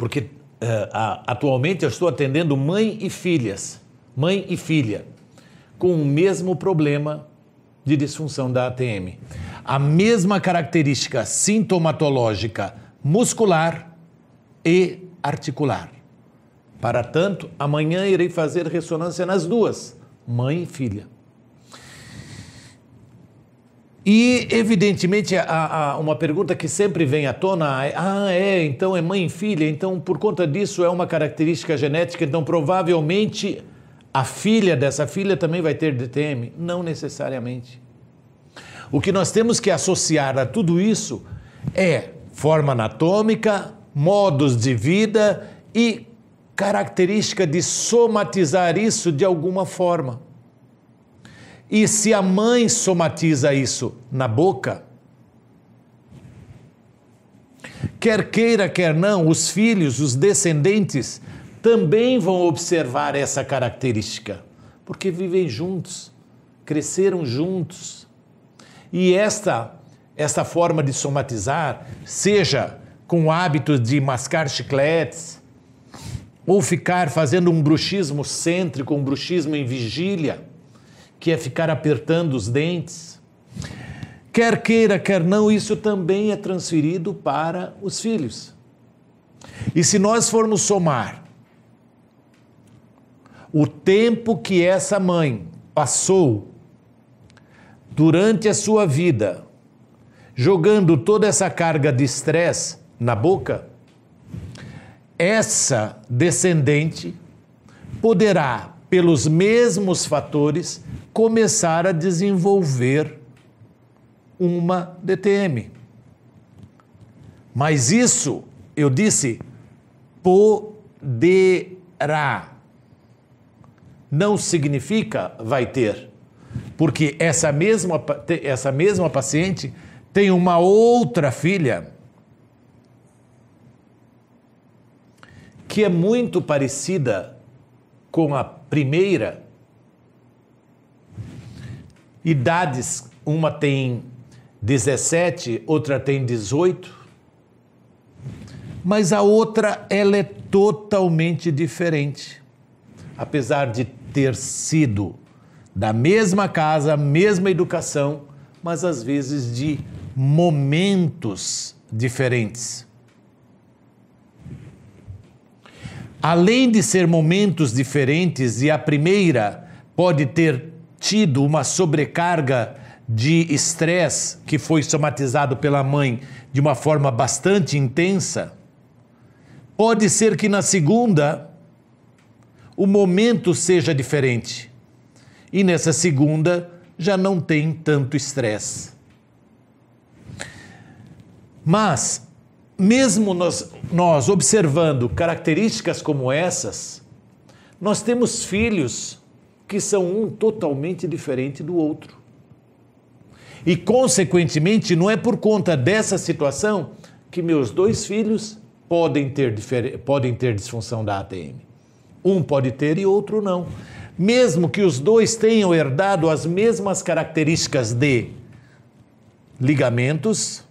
porque uh, a, atualmente eu estou atendendo mãe e filhas, mãe e filha, com o mesmo problema de disfunção da ATM. A mesma característica sintomatológica muscular e articular. Para tanto, amanhã irei fazer ressonância nas duas, mãe e filha. E, evidentemente, a, a, uma pergunta que sempre vem à tona é: ah, é, então é mãe e filha, então por conta disso é uma característica genética, então provavelmente a filha dessa filha também vai ter DTM? Não necessariamente. O que nós temos que associar a tudo isso é forma anatômica, modos de vida e característica de somatizar isso de alguma forma. E se a mãe somatiza isso na boca, quer queira, quer não, os filhos, os descendentes, também vão observar essa característica, porque vivem juntos, cresceram juntos. E esta, esta forma de somatizar, seja com o hábito de mascar chicletes, ou ficar fazendo um bruxismo cêntrico, um bruxismo em vigília, que é ficar apertando os dentes. Quer queira, quer não, isso também é transferido para os filhos. E se nós formos somar o tempo que essa mãe passou durante a sua vida jogando toda essa carga de estresse na boca, essa descendente poderá, pelos mesmos fatores, começar a desenvolver uma DTM. Mas isso, eu disse, poderá. Não significa vai ter. Porque essa mesma, essa mesma paciente tem uma outra filha que é muito parecida com a primeira idades, uma tem 17, outra tem 18, mas a outra ela é totalmente diferente. Apesar de ter sido da mesma casa, mesma educação, mas às vezes de momentos diferentes. Além de ser momentos diferentes, e a primeira pode ter tido uma sobrecarga de estresse que foi somatizado pela mãe de uma forma bastante intensa, pode ser que na segunda o momento seja diferente. E nessa segunda já não tem tanto estresse. Mas, mesmo nós, nós observando características como essas, nós temos filhos que são um totalmente diferente do outro. E, consequentemente, não é por conta dessa situação que meus dois filhos podem ter, podem ter disfunção da ATM. Um pode ter e outro não. Mesmo que os dois tenham herdado as mesmas características de ligamentos,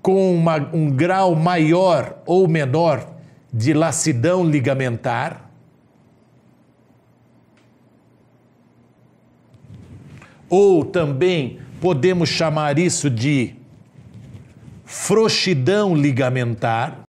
com uma, um grau maior ou menor de lacidão ligamentar, ou também podemos chamar isso de frouxidão ligamentar,